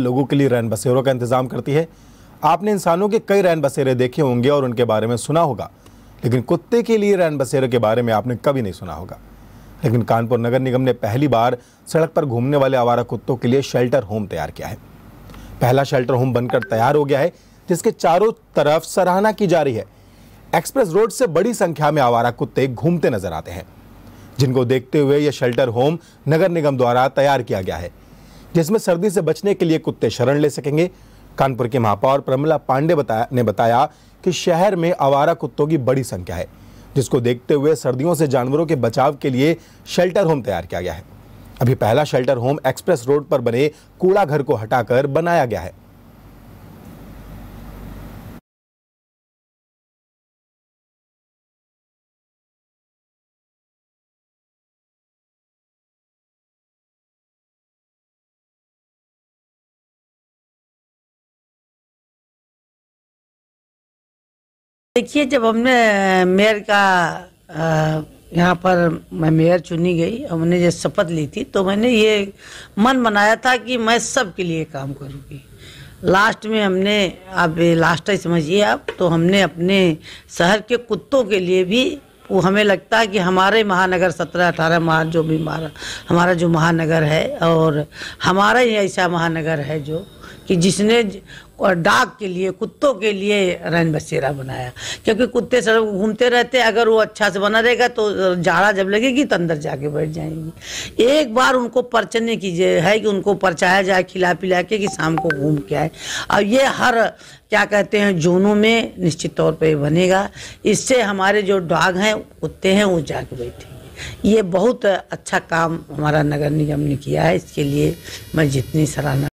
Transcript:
लोगों के लिए रैन बसेरों का इंतज़ाम करती है आपने इंसानों के कई रैन बसेरे देखे होंगे और उनके बारे में सुना होगा लेकिन कुत्ते के लिए रैन बसेरे के बारे में आपने कभी नहीं सुना होगा लेकिन कानपुर नगर निगम ने पहली बार सड़क पर घूमने वाले आवारा कुत्तों के लिए शेल्टर होम तैयार किया है पहला शेल्टर होम बनकर तैयार हो गया है जिसके चारों तरफ सराहना की जा रही है एक्सप्रेस रोड से बड़ी संख्या में आवारा कुत्ते घूमते नजर आते हैं जिनको देखते हुए यह शेल्टर होम नगर निगम द्वारा तैयार किया गया है जिसमें सर्दी से बचने के लिए कुत्ते शरण ले सकेंगे कानपुर के महापौर प्रमला पांडे बताया ने बताया कि शहर में आवारा कुत्तों की बड़ी संख्या है जिसको देखते हुए सर्दियों से जानवरों के बचाव के लिए शेल्टर होम तैयार किया गया है अभी पहला शेल्टर होम एक्सप्रेस रोड पर बने कूड़ा घर को हटाकर बनाया गया है देखिए जब हमने मेयर का यहाँ पर मैं मेयर चुनी गई हमने जब शपथ ली थी तो मैंने ये मन बनाया था कि मैं सबके लिए काम करूँगी लास्ट में हमने आप लास्ट ही समझिए आप तो हमने अपने शहर के कुत्तों के लिए भी वो हमें लगता है कि हमारे महानगर सत्रह अठारह मार्च जो भी हमारा हमारा जो महानगर है और हमारा ही ऐसा महानगर है जो कि जिसने और डाग के लिए कुत्तों के लिए रैन बसेरा बनाया क्योंकि कुत्ते सब घूमते रहते हैं अगर वो अच्छा से बना रहेगा तो झाड़ा जब लगेगी तो अंदर जाके बैठ जाएंगी एक बार उनको परचने की है कि उनको परचाया जाए खिला पिला के कि शाम को घूम के आए और ये हर क्या कहते हैं जोनों में निश्चित तौर पर बनेगा इससे हमारे जो डाग हैं कुत्ते हैं वो जाके बैठेंगे ये बहुत अच्छा काम हमारा नगर निगम ने किया है इसके लिए मैं जितनी सराहना